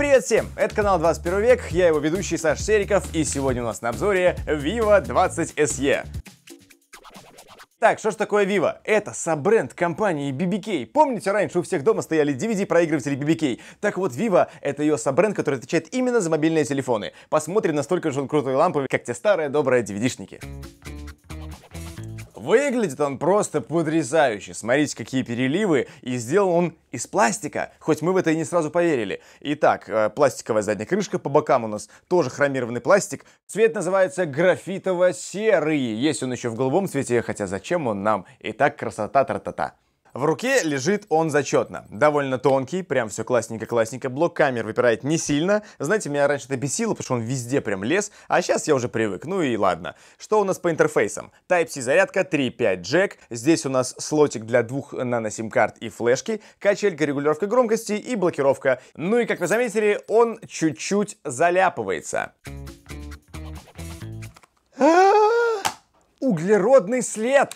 Привет всем! Это канал 21 век, я его ведущий Саш Сериков, и сегодня у нас на обзоре Vivo 20 SE. Так, что ж такое Vivo? Это сабренд компании BBK. Помните, раньше у всех дома стояли DVD-проигрыватели BBK? Так вот, Vivo — это ее сабренд, который отвечает именно за мобильные телефоны. Посмотрим, настолько же он крутой ламповый, как те старые добрые DVD-шники. Выглядит он просто потрясающе. Смотрите, какие переливы. И сделан он из пластика, хоть мы в это и не сразу поверили. Итак, э, пластиковая задняя крышка, по бокам у нас тоже хромированный пластик. Цвет называется графитово-серый. Есть он еще в голубом цвете, хотя зачем он нам? Итак, красота тра-та-та. -та. -та. В руке лежит он зачетно. Довольно тонкий, прям все классненько-классненько. Блок камер выпирает не сильно. Знаете, меня раньше это бесило, потому что он везде прям лез, а сейчас я уже привык. Ну и ладно. Что у нас по интерфейсам? Type-C зарядка, 3.5 джек. Здесь у нас слотик для двух нано-сим-карт и флешки, качелька, регулировка громкости и блокировка. Ну и, как вы заметили, он чуть-чуть заляпывается. А! Углеродный след!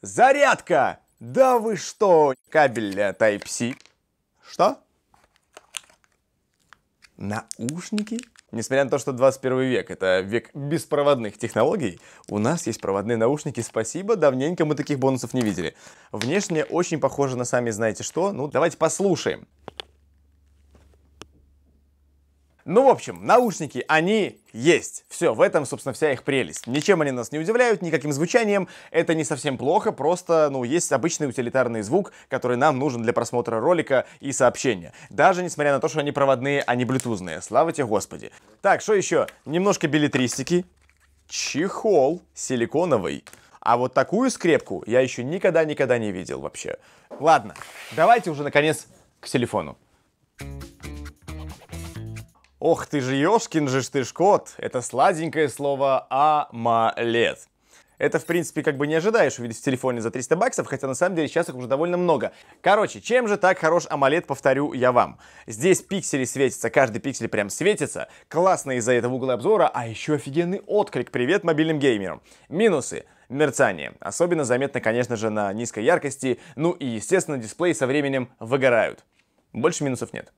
Зарядка! Да вы что, кабель Type-C? Что? Наушники? Несмотря на то, что 21 век — это век беспроводных технологий, у нас есть проводные наушники, спасибо, давненько мы таких бонусов не видели. Внешне очень похоже на сами знаете что, ну давайте послушаем. Ну, в общем, наушники, они есть. Все, в этом, собственно, вся их прелесть. Ничем они нас не удивляют, никаким звучанием. Это не совсем плохо, просто, ну, есть обычный утилитарный звук, который нам нужен для просмотра ролика и сообщения. Даже несмотря на то, что они проводные, а не блютузные. Слава тебе, Господи. Так, что еще? Немножко билетристики. Чехол силиконовый. А вот такую скрепку я еще никогда-никогда не видел вообще. Ладно, давайте уже, наконец, к телефону. Ох ты же ёшкин же ж ты ж кот. Это сладенькое слово «амалет». Это, в принципе, как бы не ожидаешь увидеть в телефоне за 300 баксов, хотя на самом деле сейчас их уже довольно много. Короче, чем же так хорош AMOLED, повторю я вам. Здесь пиксели светятся, каждый пиксель прям светится. Классно из-за этого угла обзора, а еще офигенный отклик. Привет мобильным геймерам. Минусы мерцание. Особенно заметно, конечно же, на низкой яркости, ну и, естественно, дисплей со временем выгорают. Больше минусов нет.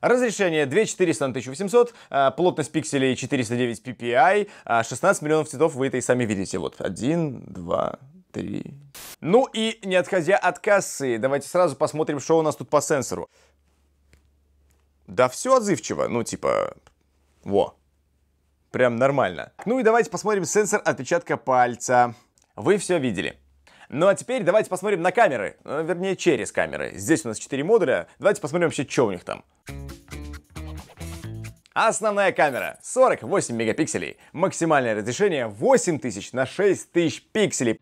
Разрешение 2400 на 1800, а, плотность пикселей 409 ppi, 16 миллионов цветов вы это и сами видите. Вот, один, два, три. Ну и не отходя от кассы, давайте сразу посмотрим, что у нас тут по сенсору. Да все отзывчиво, ну типа, во, прям нормально. Ну и давайте посмотрим сенсор отпечатка пальца. Вы все видели. Ну а теперь давайте посмотрим на камеры, э, вернее через камеры. Здесь у нас 4 модуля, давайте посмотрим вообще, что у них там. Основная камера 48 мегапикселей, максимальное разрешение 8000 на 6000 пикселей.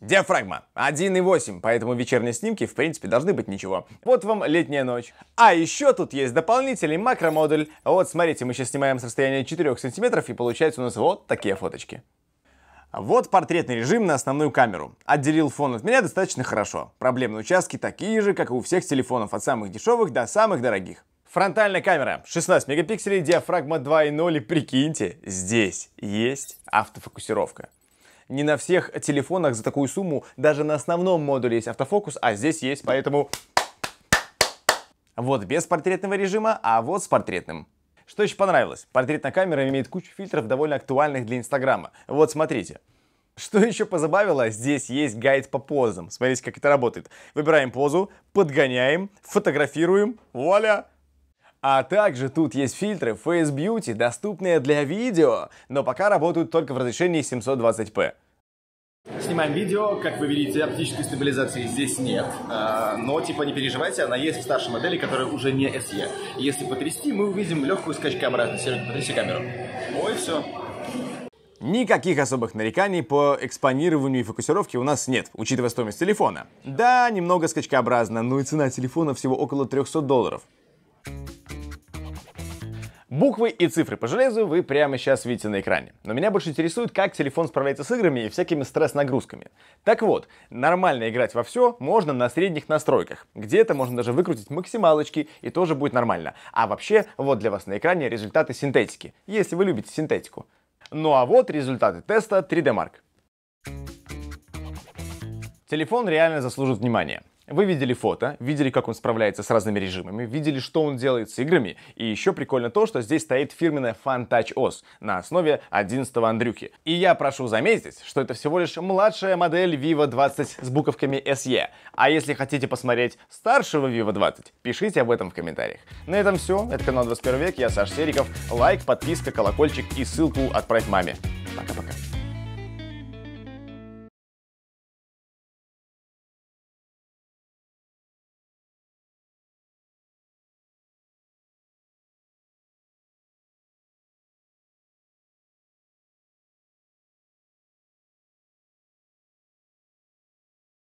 Диафрагма 1.8, поэтому вечерние снимки в принципе должны быть ничего. Вот вам летняя ночь. А еще тут есть дополнительный макромодуль. Вот смотрите, мы сейчас снимаем с расстояния 4 сантиметров и получается у нас вот такие фоточки. Вот портретный режим на основную камеру. Отделил фон от меня достаточно хорошо. Проблемные участки такие же, как и у всех телефонов, от самых дешевых до самых дорогих. Фронтальная камера 16 мегапикселей, диафрагма 2.0 и прикиньте, здесь есть автофокусировка. Не на всех телефонах за такую сумму, даже на основном модуле есть автофокус, а здесь есть, поэтому... Вот без портретного режима, а вот с портретным. Что еще понравилось? Портретная камера имеет кучу фильтров, довольно актуальных для Инстаграма. Вот смотрите. Что еще позабавило, здесь есть гайд по позам. Смотрите, как это работает. Выбираем позу, подгоняем, фотографируем, вуаля! А также тут есть фильтры Face Beauty, доступные для видео, но пока работают только в разрешении 720p. Снимаем видео, как вы видите, оптической стабилизации здесь нет. А, но, типа, не переживайте, она есть в старшей модели, которая уже не SE. Если потрясти, мы увидим легкую скачку обратно. Серега, потряси камеру. Ой, все. Никаких особых нареканий по экспонированию и фокусировке у нас нет, учитывая стоимость телефона. Да, немного скачкообразно, но и цена телефона всего около 300 долларов. Буквы и цифры по железу вы прямо сейчас видите на экране. Но меня больше интересует, как телефон справляется с играми и всякими стресс-нагрузками. Так вот, нормально играть во все можно на средних настройках. Где-то можно даже выкрутить максималочки, и тоже будет нормально. А вообще, вот для вас на экране результаты синтетики, если вы любите синтетику. Ну а вот результаты теста 3D Mark. Телефон реально заслужит внимания. Вы видели фото, видели, как он справляется с разными режимами, видели, что он делает с играми, и еще прикольно то, что здесь стоит фирменная Fun Touch OS на основе 11 Андрюхи. И я прошу заметить, что это всего лишь младшая модель Vivo 20 с буковками SE. А если хотите посмотреть старшего Vivo 20, пишите об этом в комментариях. На этом все. Это канал 21 век, я Саш Сериков. Лайк, подписка, колокольчик и ссылку отправь маме. Пока-пока.